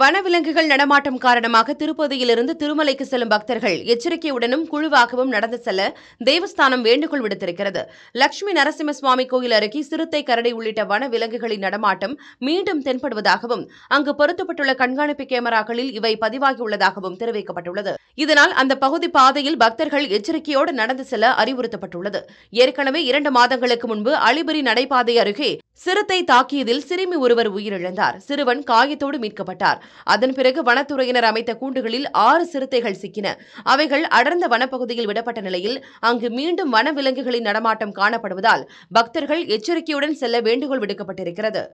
வனவிலங்குகள் நடமாட்டம் காரணமாக திருப்பதியிலிருந்து திருமலைக்கு செல்லும் பக்தர்கள் எச்சரிக்கையுடனும் குழுவாகவும் நடந்து செல்ல தேவஸ்தானம் வேண்டுகோள் விடுத்திருக்கிறது லட்சுமி நரசிம்ம சுவாமி கோயில் அருகே சிறுத்தை கரடி உள்ளிட்ட வனவிலங்குகளின் நடமாட்டம் மீண்டும் தென்படுவதாகவும் அங்கு பொருத்தப்பட்டுள்ள கண்காணிப்பு கேமராக்களில் இவை பதிவாகியுள்ளதாகவும் தெரிவிக்கப்பட்டுள்ளது இதனால் அந்த பகுதி பாதையில் பக்தர்கள் எச்சரிக்கையோடு நடந்து செல்ல அறிவுறுத்தப்பட்டுள்ளது ஏற்கனவே இரண்டு மாதங்களுக்கு முன்பு அலிபரி நடைபாதை அருகே சிறுத்தை தாக்கியதில் சிறுமி ஒருவர் உயிரிழந்தார் சிறுவன் காயத்தோடு மீட்கப்பட்டார் அதன் பிறகு வனத்துறையினர் அமைத்த கூண்டுகளில் ஆறு சிறுத்தைகள் சிக்கின அவைகள் அடர்ந்த வனப்பகுதியில் விடப்பட்ட நிலையில் அங்கு மீண்டும் வனவிலங்குகளின் நடமாட்டம் காணப்படுவதால் பக்தர்கள் எச்சரிக்கையுடன் செல்ல வேண்டுகோள் விடுக்கப்பட்டிருக்கிறது